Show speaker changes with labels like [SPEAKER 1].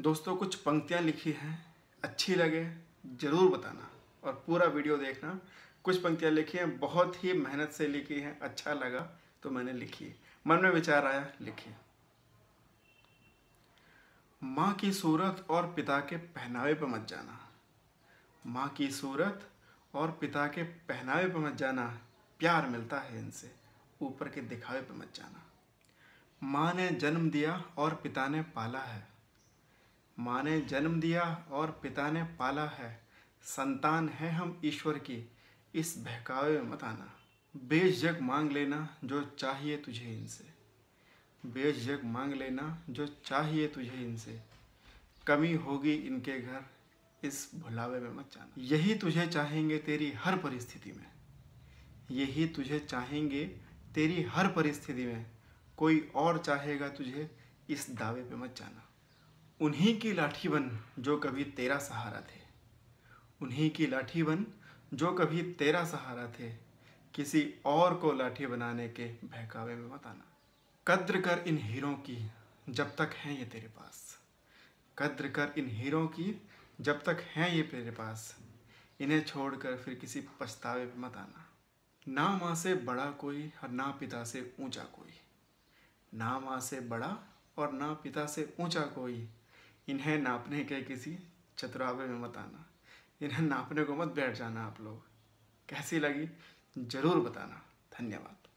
[SPEAKER 1] दोस्तों कुछ पंक्तियाँ लिखी हैं अच्छी लगे ज़रूर बताना और पूरा वीडियो देखना कुछ पंक्तियाँ लिखी हैं बहुत ही मेहनत से लिखी हैं अच्छा लगा तो मैंने लिखी मन में विचार आया लिखी माँ की सूरत और पिता के पहनावे पर मत जाना माँ की सूरत और पिता के पहनावे पर मत जाना प्यार मिलता है इनसे ऊपर के दिखावे पर मत जाना माँ ने जन्म दिया और पिता ने पाला है माँ ने जन्म दिया और पिता ने पाला है संतान है हम ईश्वर की इस बहकावे में मत आना बेझक मांग लेना जो चाहिए तुझे इनसे बेझक मांग लेना जो चाहिए तुझे इनसे कमी होगी इनके घर इस भुलावे में मत जाना यही तुझे चाहेंगे तेरी हर परिस्थिति में यही तुझे चाहेंगे तेरी हर परिस्थिति में कोई और चाहेगा तुझे इस दावे पे मत जाना उन्हीं की लाठी बन जो कभी तेरा सहारा थे उन्हीं की लाठी बन जो कभी तेरा सहारा थे किसी और को लाठी बनाने के बहकावे में मत आना कद्र कर इन हीरों की जब तक हैं ये तेरे पास कद्र कर इन हीरों की जब तक हैं ये तेरे पास इन्हें छोड़कर फिर किसी पछतावे में मत आना ना माँ से बड़ा कोई और ना पिता से ऊंचा कोई ना माँ से बड़ा और ना पिता से ऊंचा कोई इन्हें नापने के किसी चतुरावे में मत आना इन्हें नापने को मत बैठ जाना आप लोग कैसी लगी ज़रूर बताना धन्यवाद